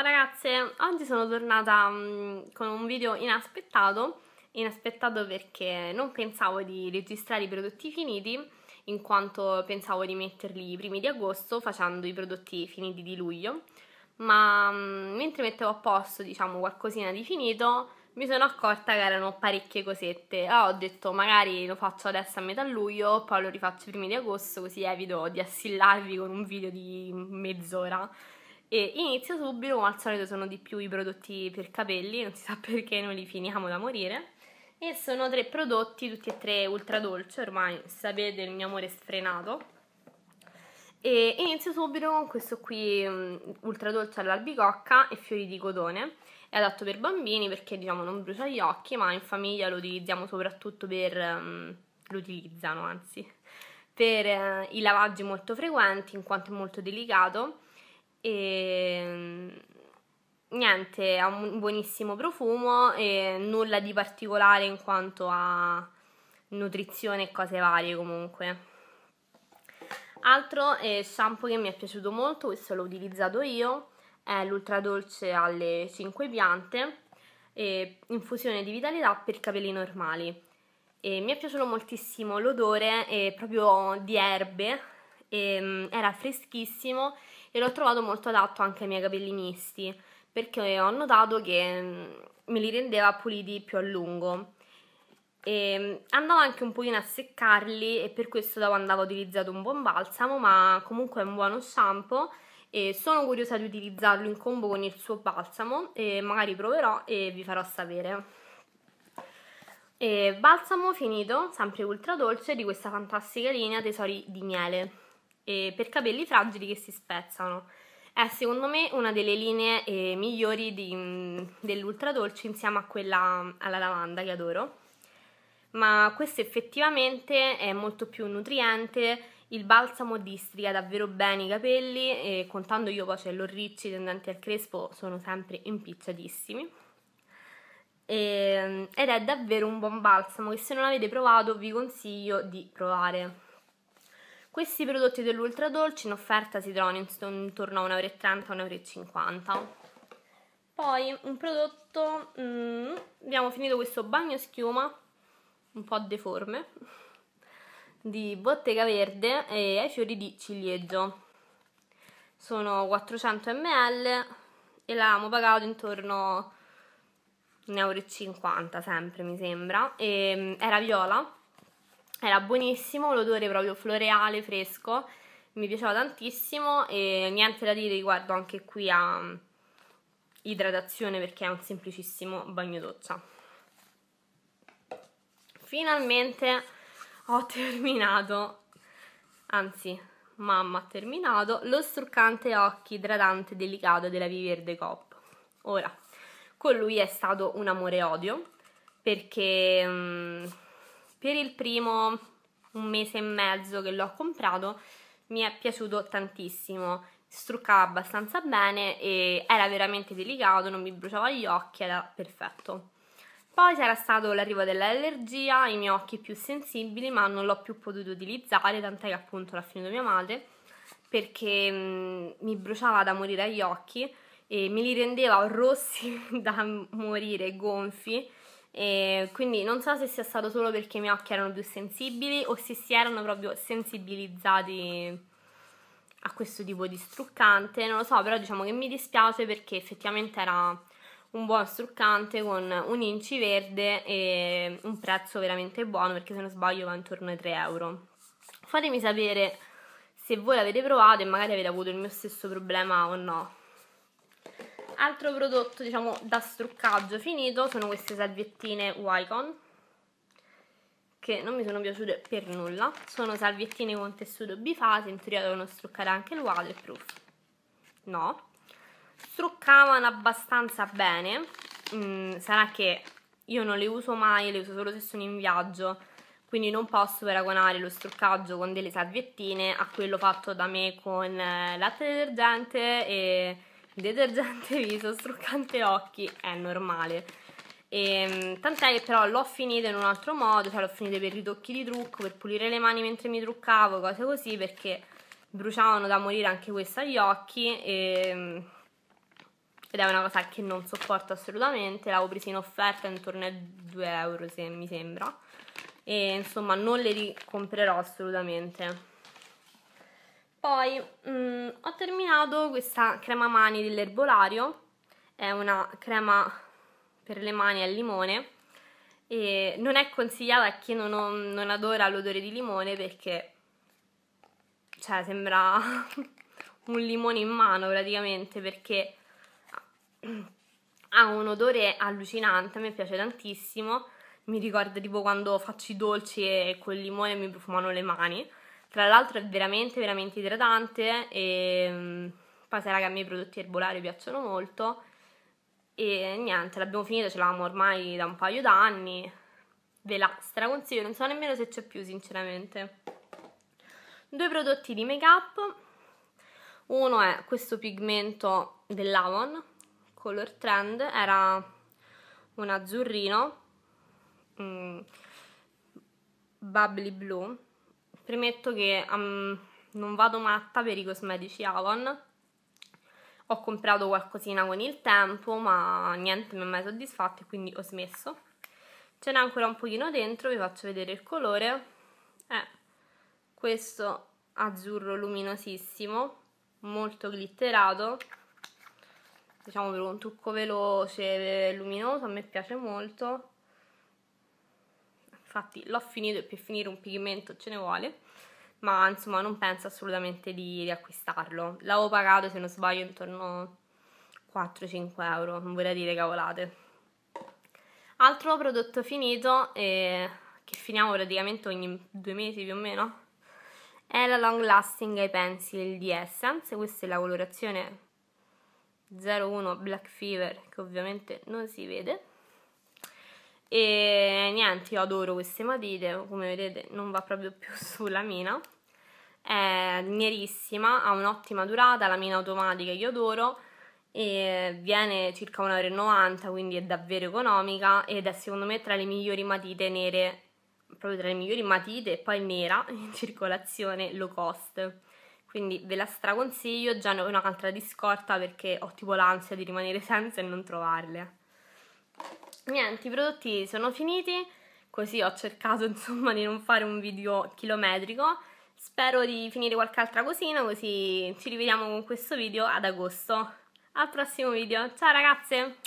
Ciao ragazze, oggi sono tornata um, con un video inaspettato, inaspettato perché non pensavo di registrare i prodotti finiti, in quanto pensavo di metterli i primi di agosto facendo i prodotti finiti di luglio, ma um, mentre mettevo a posto diciamo qualcosina di finito mi sono accorta che erano parecchie cosette, allora ho detto magari lo faccio adesso a metà luglio, poi lo rifaccio i primi di agosto così evito di assillarvi con un video di mezz'ora e inizio subito, al solito sono di più i prodotti per capelli, non si sa perché non li finiamo da morire. E sono tre prodotti, tutti e tre ultra dolci, ormai sapete il mio amore sfrenato. E inizio subito con questo qui mm, ultra dolce all'albicocca e fiori di cotone È adatto per bambini perché diciamo non brucia gli occhi, ma in famiglia lo utilizziamo soprattutto per... Um, lo utilizzano anzi, per uh, i lavaggi molto frequenti in quanto è molto delicato e ehm, niente, ha un buonissimo profumo e nulla di particolare in quanto a nutrizione e cose varie comunque. Altro eh, shampoo che mi è piaciuto molto, questo l'ho utilizzato io, è l'Ultra Dolce alle 5 piante, eh, infusione di vitalità per capelli normali. E mi è piaciuto moltissimo l'odore eh, proprio di erbe, ehm, era freschissimo e l'ho trovato molto adatto anche ai miei capelli misti perché ho notato che mm, me li rendeva puliti più a lungo e mm, andavo anche un pochino a seccarli e per questo dopo andavo utilizzato un buon balsamo ma comunque è un buono shampoo e sono curiosa di utilizzarlo in combo con il suo balsamo e magari proverò e vi farò sapere e balsamo finito, sempre ultra dolce, di questa fantastica linea Tesori di Miele eh, per capelli fragili che si spezzano. È secondo me una delle linee eh, migliori di, mm, dell'ultra dolce insieme a quella mm, alla lavanda che adoro. Ma questo effettivamente è molto più nutriente, il balsamo districa davvero bene i capelli e contando io poi c'è cioè, l'orricci tendenti al crespo sono sempre impicciatissimi ehm, ed è davvero un buon balsamo che se non avete provato vi consiglio di provare. Questi prodotti dell'Ultra Dolce in offerta si trovano intorno a 1,30 150€ Poi un prodotto, mm, abbiamo finito questo bagno schiuma, un po' deforme, di Bottega Verde e ai fiori di ciliegio. Sono 400 ml e l'abbiamo pagato intorno a 1,50€ sempre mi sembra, e, mm, era viola era buonissimo, l'odore proprio floreale, fresco, mi piaceva tantissimo e niente da dire riguardo anche qui a mm, idratazione perché è un semplicissimo bagno doccia. Finalmente ho terminato, anzi mamma ha terminato, lo struccante occhi idratante delicato della Viverde Cop. Ora, con lui è stato un amore odio perché... Mh, mm, per il primo un mese e mezzo che l'ho comprato mi è piaciuto tantissimo struccava abbastanza bene e era veramente delicato, non mi bruciava gli occhi, era perfetto. Poi c'era stato l'arrivo dell'allergia, i miei occhi più sensibili, ma non l'ho più potuto utilizzare, tant'è che appunto l'ha finito mia madre, perché mh, mi bruciava da morire agli occhi e me li rendeva rossi da morire, gonfi, e quindi non so se sia stato solo perché i miei occhi erano più sensibili o se si erano proprio sensibilizzati a questo tipo di struccante, non lo so, però diciamo che mi dispiace perché effettivamente era un buon struccante con un inci verde e un prezzo veramente buono perché se non sbaglio va intorno ai 3 euro. Fatemi sapere se voi l'avete provato e magari avete avuto il mio stesso problema o no altro prodotto diciamo da struccaggio finito sono queste salviettine Wicon che non mi sono piaciute per nulla sono salviettine con tessuto bifase in teoria devono struccare anche il waterproof no struccavano abbastanza bene mm, sarà che io non le uso mai le uso solo se sono in viaggio quindi non posso paragonare lo struccaggio con delle salviettine a quello fatto da me con eh, latte detergente e detergente viso, struccante occhi, è normale. Ehm, tant'è che però l'ho finito in un altro modo, cioè l'ho finito per ritocchi di trucco, per pulire le mani mentre mi truccavo, cose così, perché bruciavano da morire anche questo agli occhi e, ehm, ed è una cosa che non sopporto assolutamente, l'avevo presa in offerta intorno ai 2 euro se mi sembra e insomma non le ricomprerò assolutamente. Poi mh, mm, ho terminato questa crema mani dell'erbolario, è una crema per le mani al limone e non è consigliata a chi non, ho, non adora l'odore di limone perché cioè, sembra un limone in mano praticamente perché ha un odore allucinante, a me piace tantissimo, mi ricorda tipo quando faccio i dolci e col limone mi profumano le mani tra l'altro è veramente, veramente idratante e mm, poi che a me i prodotti erbolari piacciono molto e niente, l'abbiamo finito, ce l'avamo ormai da un paio d'anni ve la straconsiglio, non so nemmeno se c'è più sinceramente due prodotti di make up uno è questo pigmento dell'Avon Color Trend era un azzurrino mm, bubbly blue Premetto che um, non vado matta per i cosmetici Avon. Ho comprato qualcosina con il tempo, ma niente mi ha mai soddisfatto e quindi ho smesso. Ce n'è ancora un pochino dentro, vi faccio vedere il colore. È eh, questo azzurro luminosissimo, molto glitterato. Diciamo per un trucco veloce, e luminoso, a me piace molto infatti l'ho finito e per finire un pigmento ce ne vuole ma insomma non penso assolutamente di riacquistarlo l'avevo pagato se non sbaglio intorno a 4-5 euro non vorrei dire cavolate altro prodotto finito eh, che finiamo praticamente ogni due mesi più o meno è la Long Lasting Eye Pencil di Essence questa è la colorazione 01 Black Fever che ovviamente non si vede e niente io adoro queste matite come vedete non va proprio più sulla mina è nerissima ha un'ottima durata la mina automatica io adoro e viene circa 1,90 euro quindi è davvero economica ed è secondo me tra le migliori matite nere proprio tra le migliori matite e poi nera in circolazione low cost quindi ve la straconsiglio già ne ho un'altra di scorta perché ho tipo l'ansia di rimanere senza e non trovarle niente, i prodotti sono finiti, così ho cercato insomma di non fare un video chilometrico. Spero di finire qualche altra cosina, così ci rivediamo con questo video ad agosto. Al prossimo video, ciao ragazze!